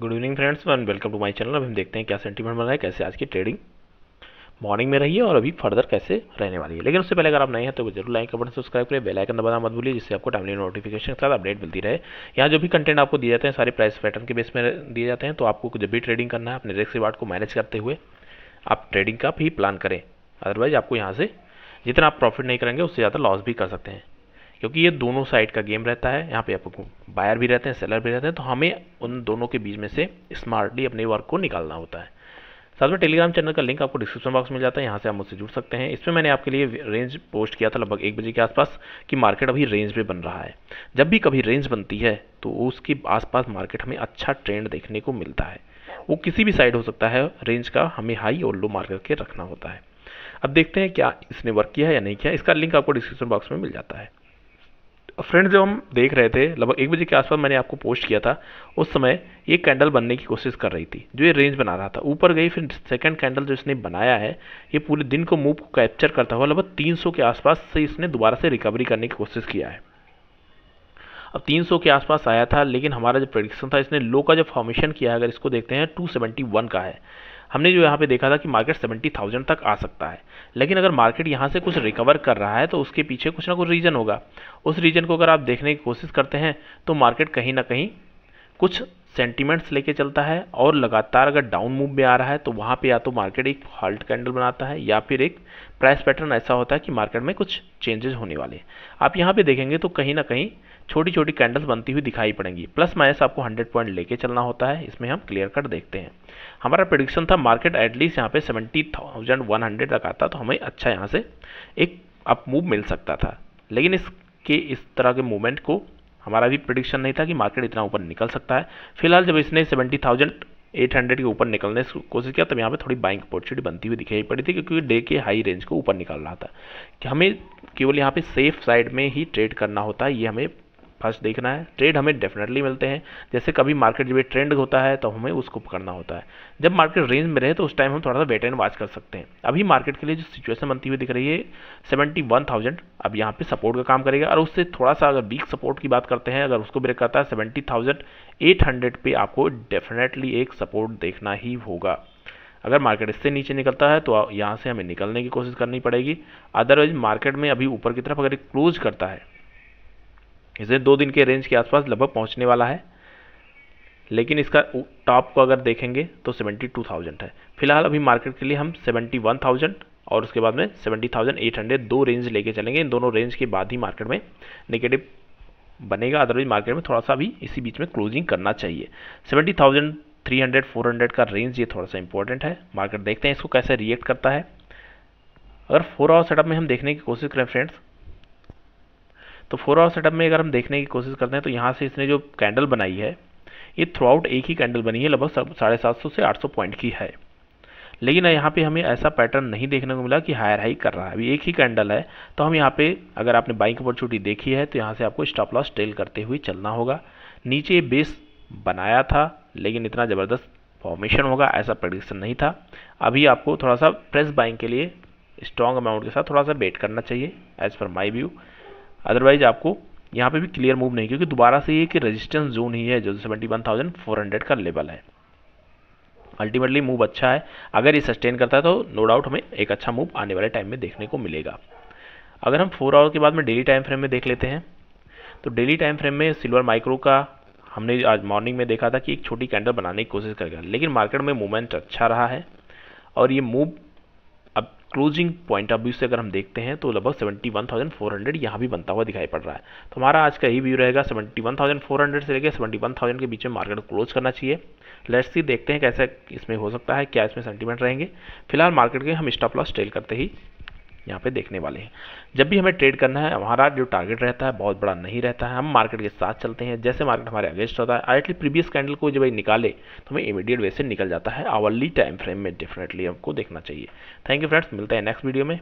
good evening friends one welcome to my channel अब हम देखते हैं क्या सेंटीमेंट बना है कैसे आज की ट्रेडिंग मॉर्निंग में रही है और अभी फर्दर कैसे रहने वाली है लेकिन उससे पहले अगर आप नए हैं तो जरूर लाइक बटन सब्सक्राइब करें बेल आइकन दबाना मत भूलिए जिससे आपको टाइमली नोटिफिकेशन के साथ अपडेट मिलती रहे यहाँ जो भी कंटेंट आपको दिए जाते हैं सारे प्राइस पैटर्न के बेस में दिए जाते हैं तो आपको जब भी ट्रेडिंग करना है अपने रिस्क रिवार्ड को मैनेज करते हुए आप ट्रेडिंग का भी प्लान करें अदरवाइज आपको यहाँ से जितना आप प्रॉफिट नहीं करेंगे उससे ज़्यादा लॉस भी कर सकते हैं क्योंकि ये दोनों साइड का गेम रहता है यहाँ पे आपको बायर भी रहते हैं सेलर भी रहते हैं तो हमें उन दोनों के बीच में से स्मार्टली अपने वर्क को निकालना होता है साथ में टेलीग्राम चैनल का लिंक आपको डिस्क्रिप्शन बॉक्स में मिल जाता है यहाँ से आप मुझसे जुड़ सकते हैं इसमें मैंने आपके लिए रेंज पोस्ट किया था लगभग एक बजे के आसपास कि मार्केट अभी रेंज में बन रहा है जब भी कभी रेंज बनती है तो उसके आसपास मार्केट हमें अच्छा ट्रेंड देखने को मिलता है वो किसी भी साइड हो सकता है रेंज का हमें हाई और लो मार्क करके रखना होता है अब देखते हैं क्या इसने वर्क किया है या नहीं किया इसका लिंक आपको डिस्क्रिप्शन बॉक्स में मिल जाता है फ्रेंड जो हम देख रहे थे लगभग एक बजे के आसपास मैंने आपको पोस्ट किया था उस समय ये कैंडल बनने की कोशिश कर रही थी जो ये रेंज बना रहा था ऊपर गई फिर सेकंड कैंडल जो इसने बनाया है ये पूरे दिन को मूव को कैप्चर करता हुआ लगभग 300 के आसपास से इसने दोबारा से रिकवरी करने की कोशिश किया है अब 300 के आसपास आया था लेकिन हमारा जो प्रडिक्शन था इसने लो का जो फॉर्मेशन किया है अगर इसको देखते हैं टू का है हमने जो यहाँ पे देखा था कि मार्केट 70,000 तक आ सकता है लेकिन अगर मार्केट यहाँ से कुछ रिकवर कर रहा है तो उसके पीछे कुछ ना कुछ रीज़न होगा उस रीज़न को अगर आप देखने की कोशिश करते हैं तो मार्केट कहीं ना कहीं कुछ सेंटिमेंट्स लेके चलता है और लगातार अगर डाउन मूव में आ रहा है तो वहाँ पे या तो मार्केट एक हॉल्ट कैंडल बनाता है या फिर एक प्राइस पैटर्न ऐसा होता है कि मार्केट में कुछ चेंजेस होने वाले हैं आप यहाँ पे देखेंगे तो कहीं ना कहीं छोटी छोटी कैंडल्स बनती हुई दिखाई पड़ेंगी प्लस माइनस आपको 100 पॉइंट लेके चलना होता है इसमें हम क्लियर कट देखते हैं हमारा प्रोडिक्शन था मार्केट एटलीस्ट यहाँ पे 70,100 तक आता तो हमें अच्छा यहाँ से एक अप मूव मिल सकता था लेकिन इसके इस तरह के मूवमेंट को हमारा भी प्रडिक्शन नहीं था कि मार्केट इतना ऊपर निकल सकता है फिलहाल जब इसने सेवेंटी थाउजेंड एट हंड्रेड के ऊपर निकलने की कोशिश किया तब यहाँ पे थोड़ी बाइंग अपॉर्चुनिटी बनती हुई दिखाई पड़ी थी क्योंकि डे के हाई रेंज को ऊपर निकल रहा था कि हमें केवल यहाँ पे सेफ साइड में ही ट्रेड करना होता है ये हमें फर्स्ट देखना है ट्रेड हमें डेफिनेटली मिलते हैं जैसे कभी मार्केट जब ट्रेंड होता है तो हमें उसको पकड़ना होता है जब मार्केट रेंज में रहे तो उस टाइम हम थोड़ा सा वेट एंड वॉच कर सकते हैं अभी मार्केट के लिए जो सिचुएशन बनती हुई दिख रही है सेवेंटी वन थाउजेंड अब यहाँ पर सपोर्ट का काम करेगा और उससे थोड़ा सा अगर वीक सपोर्ट की बात करते हैं अगर उसको ब्रेक करता है सेवेंटी थाउजेंड एट हंड्रेड पर आपको डेफिनेटली एक सपोर्ट देखना ही होगा अगर मार्केट इससे नीचे निकलता है तो यहाँ से हमें निकलने की कोशिश करनी पड़ेगी अदरवाइज मार्केट में अभी ऊपर की तरफ अगर क्लोज करता है इसे दो दिन के रेंज के आसपास लगभग पहुंचने वाला है लेकिन इसका टॉप को अगर देखेंगे तो सेवेंटी टू थाउजेंड है फिलहाल अभी मार्केट के लिए हम सेवेंटी वन थाउजेंड और उसके बाद में सेवेंटी थाउजेंड एट हंड्रेड दो रेंज लेके चलेंगे इन दोनों रेंज के बाद ही मार्केट में नेगेटिव बनेगा अदरवाइज मार्केट में थोड़ा सा भी इसी बीच में क्लोजिंग करना चाहिए seventy thousand three hundred four hundred का रेंज ये थोड़ा सा इंपॉर्टेंट है मार्केट देखते हैं इसको कैसे रिएक्ट करता है अगर फोर आवर सेटअप में हम देखने की कोशिश करें फ्रेंड्स तो फोर आवर सेटअप में अगर हम देखने की कोशिश करते हैं तो यहाँ से इसने जो कैंडल बनाई है ये थ्रू आउट एक ही कैंडल बनी है लगभग साढ़े सात सौ से आठ सौ पॉइंट की है लेकिन यहाँ पे हमें ऐसा पैटर्न नहीं देखने को मिला कि हायर हाई कर रहा है अभी एक ही कैंडल है तो हम यहाँ पे अगर आपने बाइक अपॉर्चुनिटी देखी है तो यहाँ से आपको स्टॉप लॉस टेल करते हुए चलना होगा नीचे बेस बनाया था लेकिन इतना ज़बरदस्त फॉर्मेशन होगा ऐसा प्रडिक्शन नहीं था अभी आपको थोड़ा सा प्रेस बाइंग के लिए स्ट्रॉन्ग अमाउंट के साथ थोड़ा सा वेट करना चाहिए as per my view otherwise आपको यहाँ पे भी क्लियर मूव नहीं क्योंकि दोबारा से ये कि रेजिस्टेंस जोन ही है जो seventy one thousand four hundred का लेवल है अल्टीमेटली मूव अच्छा है अगर ये सस्टेन करता है तो नो डाउट हमें एक अच्छा मूव आने वाले टाइम में देखने को मिलेगा अगर हम फोर आवर के बाद में डेली टाइम फ्रेम में देख लेते हैं तो डेली टाइम फ्रेम में सिल्वर माइक्रो का हमने आज मॉर्निंग में देखा था कि एक छोटी कैंडल बनाने की कोशिश करेगा लेकिन मार्केट में मूवमेंट अच्छा रहा है और ये move closing point of view से अगर हम देखते हैं तो लगभग 71,400 यहाँ भी बनता हुआ दिखाई पड़ रहा है तो हमारा आज का यही व्यू रहेगा 71,400 से लेकर 71,000 के बीच में मार्केट क्लोज करना चाहिए लेट्स सी देखते हैं कैसे इसमें हो सकता है क्या इसमें सेंटीमेंट रहेंगे फिलहाल मार्केट के हम स्टॉप लॉस ट्रेल करते ही यहाँ पे देखने वाले हैं जब भी हमें ट्रेड करना है हमारा जो टारगेट रहता है बहुत बड़ा नहीं रहता है हम मार्केट के साथ चलते हैं जैसे मार्केट हमारे अगेंस्ट होता है आइटली प्रीवियस कैंडल को जब भाई निकाले तो हमें इमीडिएट वे से निकल जाता है आवरली टाइम फ्रेम में डेफिनेटली आपको देखना चाहिए थैंक यू फ्रेंड्स मिलते हैं नेक्स्ट वीडियो में